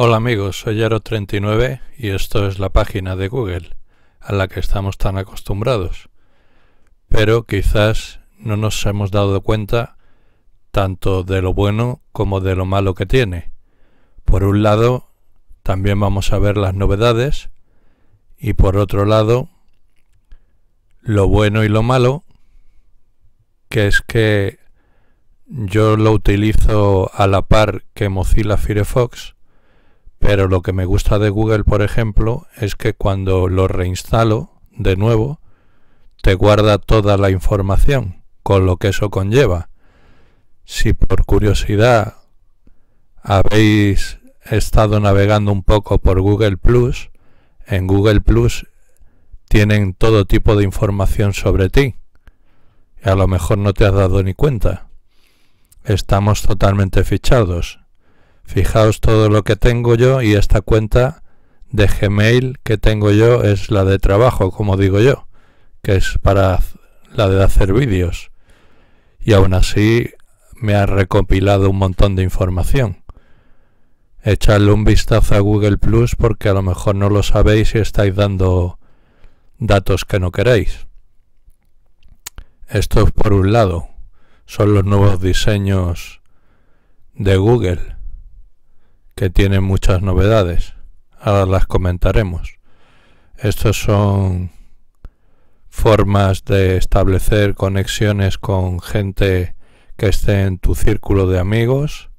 Hola amigos, soy Yaro39 y esto es la página de Google a la que estamos tan acostumbrados. Pero quizás no nos hemos dado cuenta tanto de lo bueno como de lo malo que tiene. Por un lado, también vamos a ver las novedades y por otro lado, lo bueno y lo malo, que es que yo lo utilizo a la par que Mozilla Firefox pero lo que me gusta de Google, por ejemplo, es que cuando lo reinstalo de nuevo, te guarda toda la información, con lo que eso conlleva. Si por curiosidad habéis estado navegando un poco por Google Plus, en Google Plus tienen todo tipo de información sobre ti. A lo mejor no te has dado ni cuenta. Estamos totalmente fichados. Fijaos todo lo que tengo yo y esta cuenta de Gmail que tengo yo es la de trabajo, como digo yo, que es para la de hacer vídeos. Y aún así me ha recopilado un montón de información. Echadle un vistazo a Google Plus porque a lo mejor no lo sabéis y estáis dando datos que no queréis. Esto es por un lado. Son los nuevos diseños de Google que tiene muchas novedades. Ahora las comentaremos. Estos son formas de establecer conexiones con gente que esté en tu círculo de amigos.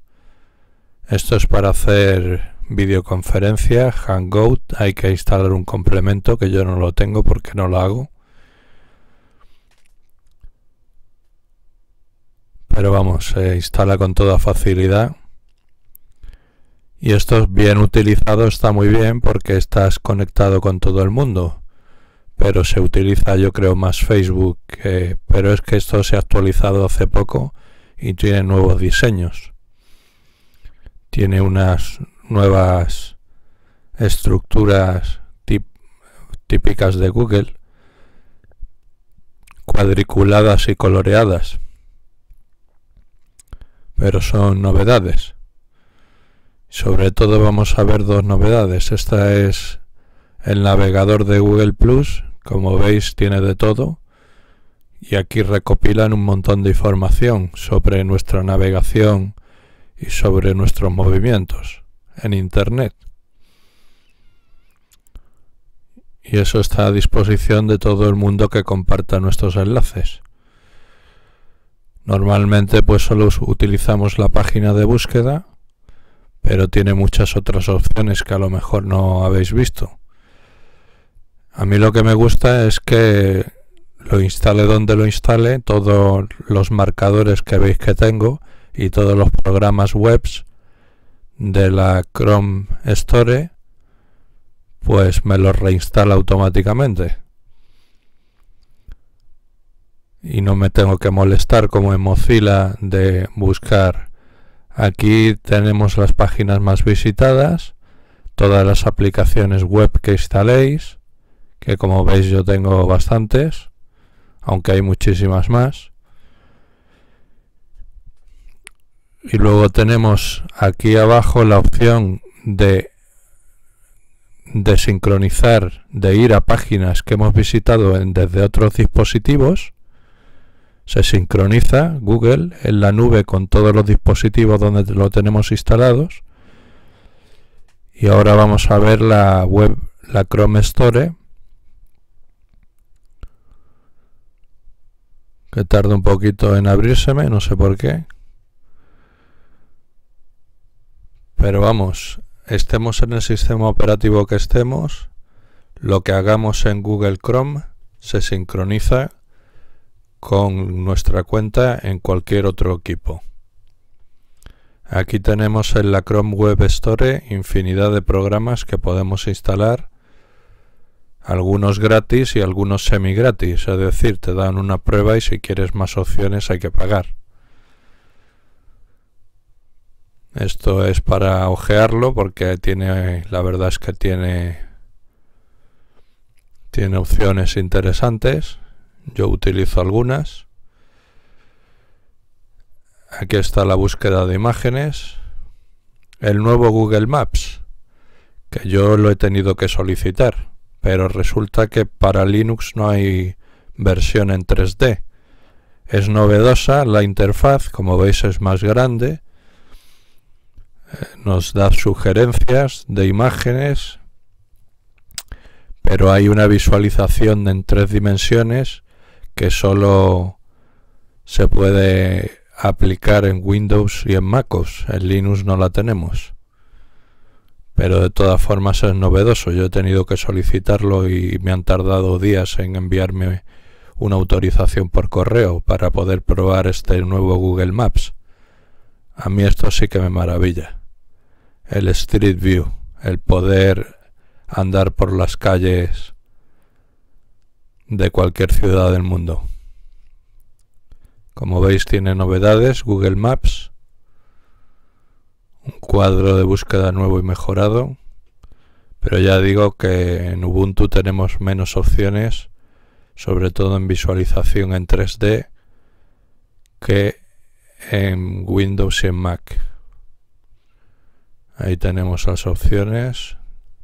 Esto es para hacer videoconferencia, Hangout. Hay que instalar un complemento que yo no lo tengo porque no lo hago. Pero vamos, se instala con toda facilidad. Y esto bien utilizado está muy bien porque estás conectado con todo el mundo. Pero se utiliza yo creo más Facebook. pero es que esto se ha actualizado hace poco y tiene nuevos diseños. Tiene unas nuevas estructuras típicas de Google, cuadriculadas y coloreadas. Pero son novedades. Sobre todo vamos a ver dos novedades. Esta es el navegador de Google Plus. Como veis tiene de todo. Y aquí recopilan un montón de información sobre nuestra navegación y sobre nuestros movimientos en Internet. Y eso está a disposición de todo el mundo que comparta nuestros enlaces. Normalmente pues solo utilizamos la página de búsqueda pero tiene muchas otras opciones que a lo mejor no habéis visto. A mí lo que me gusta es que lo instale donde lo instale, todos los marcadores que veis que tengo y todos los programas webs de la Chrome Store, pues me los reinstala automáticamente. Y no me tengo que molestar como en Mozilla de buscar Aquí tenemos las páginas más visitadas, todas las aplicaciones web que instaléis, que como veis yo tengo bastantes, aunque hay muchísimas más. Y luego tenemos aquí abajo la opción de, sincronizar, de ir a páginas que hemos visitado desde otros dispositivos se sincroniza Google en la nube con todos los dispositivos donde lo tenemos instalados. Y ahora vamos a ver la web, la Chrome Store, que tarda un poquito en abrírseme, no sé por qué. Pero vamos, estemos en el sistema operativo que estemos, lo que hagamos en Google Chrome se sincroniza con nuestra cuenta en cualquier otro equipo. Aquí tenemos en la Chrome Web Store infinidad de programas que podemos instalar, algunos gratis y algunos semi gratis, es decir, te dan una prueba y si quieres más opciones hay que pagar. Esto es para ojearlo porque tiene, la verdad es que tiene, tiene opciones interesantes. Yo utilizo algunas. Aquí está la búsqueda de imágenes. El nuevo Google Maps, que yo lo he tenido que solicitar, pero resulta que para Linux no hay versión en 3D. Es novedosa la interfaz, como veis es más grande. Eh, nos da sugerencias de imágenes, pero hay una visualización en tres dimensiones que solo se puede aplicar en Windows y en MacOS. En Linux no la tenemos. Pero de todas formas es novedoso. Yo he tenido que solicitarlo y me han tardado días en enviarme una autorización por correo para poder probar este nuevo Google Maps. A mí esto sí que me maravilla. El Street View, el poder andar por las calles de cualquier ciudad del mundo. Como veis tiene novedades Google Maps, un cuadro de búsqueda nuevo y mejorado, pero ya digo que en Ubuntu tenemos menos opciones, sobre todo en visualización en 3D, que en Windows y en Mac. Ahí tenemos las opciones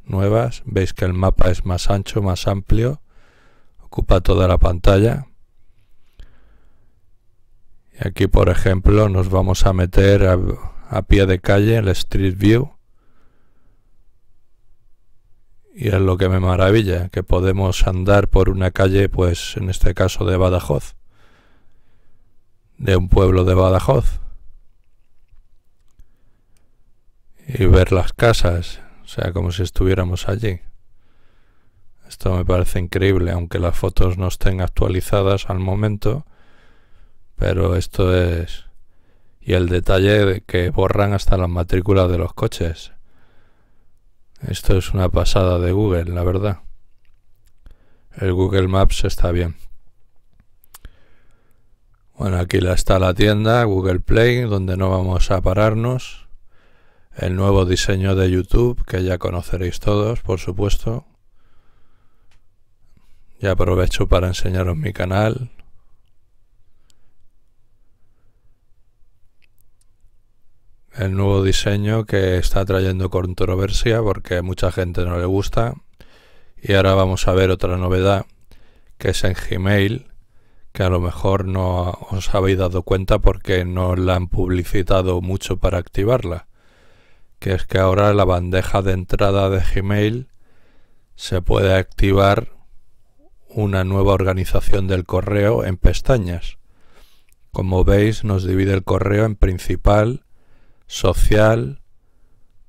nuevas, veis que el mapa es más ancho, más amplio, ocupa toda la pantalla. Y aquí, por ejemplo, nos vamos a meter a, pie de calle el Street View. Y es lo que me maravilla, que podemos andar por una calle, pues en este caso de Badajoz, de un pueblo de Badajoz, y ver las casas, o sea, como si estuviéramos allí. Esto me parece increíble, aunque las fotos no estén actualizadas al momento. Pero esto es... Y el detalle de que borran hasta las matrículas de los coches. Esto es una pasada de Google, la verdad. El Google Maps está bien. Bueno, aquí está la tienda, Google Play, donde no vamos a pararnos. El nuevo diseño de YouTube, que ya conoceréis todos, por supuesto y aprovecho para enseñaros mi canal. El nuevo diseño que está trayendo controversia porque a mucha gente no le gusta. Y ahora vamos a ver otra novedad que es en Gmail, que a lo mejor no os habéis dado cuenta porque no la han publicitado mucho para activarla. Que es que ahora la bandeja de entrada de Gmail se puede activar una nueva organización del correo en pestañas. Como veis, nos divide el correo en principal, social,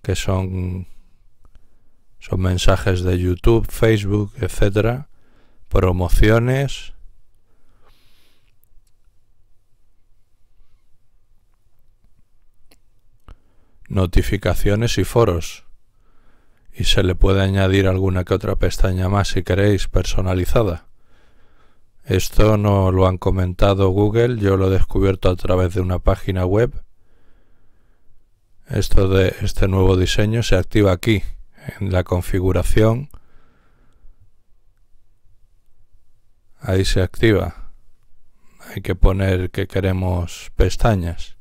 que son, son mensajes de YouTube, Facebook, etc. Promociones. Notificaciones y foros y se le puede añadir alguna que otra pestaña más si queréis personalizada. Esto no lo han comentado Google, yo lo he descubierto a través de una página web. Esto de este nuevo diseño se activa aquí, en la configuración. Ahí se activa. Hay que poner que queremos pestañas.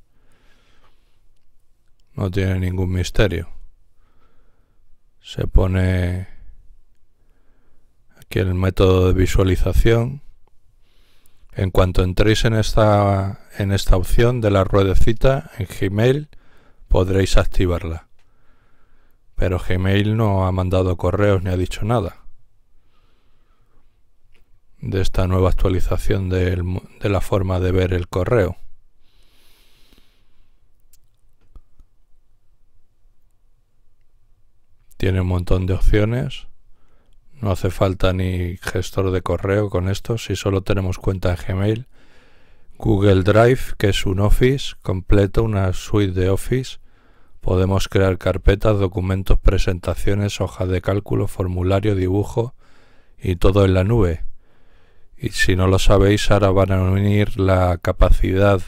No tiene ningún misterio se pone aquí el método de visualización. En cuanto entréis en esta, en esta opción de la ruedecita en Gmail, podréis activarla. Pero Gmail no ha mandado correos ni ha dicho nada de esta nueva actualización de la forma de ver el correo. Tiene un montón de opciones. No hace falta ni gestor de correo con esto, si solo tenemos cuenta en Gmail. Google Drive, que es un Office completo, una suite de Office. Podemos crear carpetas, documentos, presentaciones, hojas de cálculo, formulario, dibujo y todo en la nube. Y si no lo sabéis, ahora van a unir la capacidad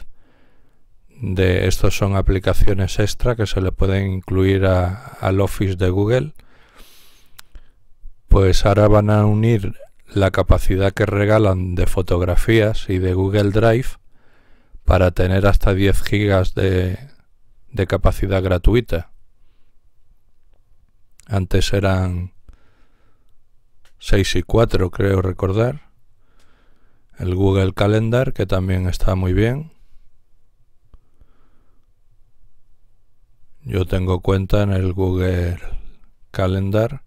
de estos son aplicaciones extra que se le pueden incluir al Office de Google. Pues ahora van a unir la capacidad que regalan de fotografías y de Google Drive para tener hasta 10 gigas de, de capacidad gratuita. Antes eran 6 y 4, creo recordar. El Google Calendar, que también está muy bien. Yo tengo cuenta en el Google Calendar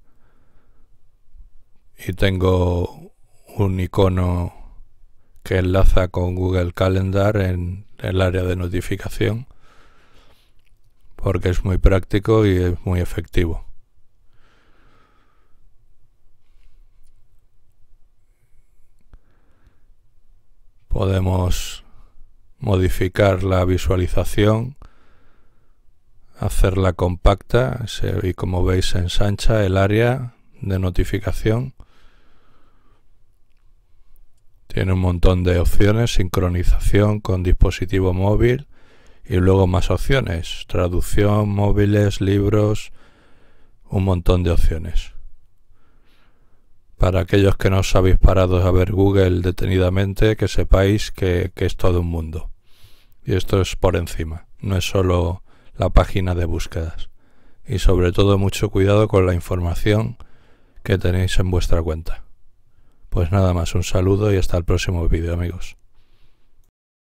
y tengo un icono que enlaza con Google Calendar en el área de notificación porque es muy práctico y es muy efectivo. Podemos modificar la visualización hacerla compacta y como veis ensancha el área de notificación. Tiene un montón de opciones, sincronización con dispositivo móvil y luego más opciones, traducción, móviles, libros, un montón de opciones. Para aquellos que no os habéis parado a ver Google detenidamente, que sepáis que, que es todo un mundo. Y esto es por encima, no es solo la página de búsquedas. Y sobre todo mucho cuidado con la información que tenéis en vuestra cuenta. Pues nada más, un saludo y hasta el próximo vídeo amigos.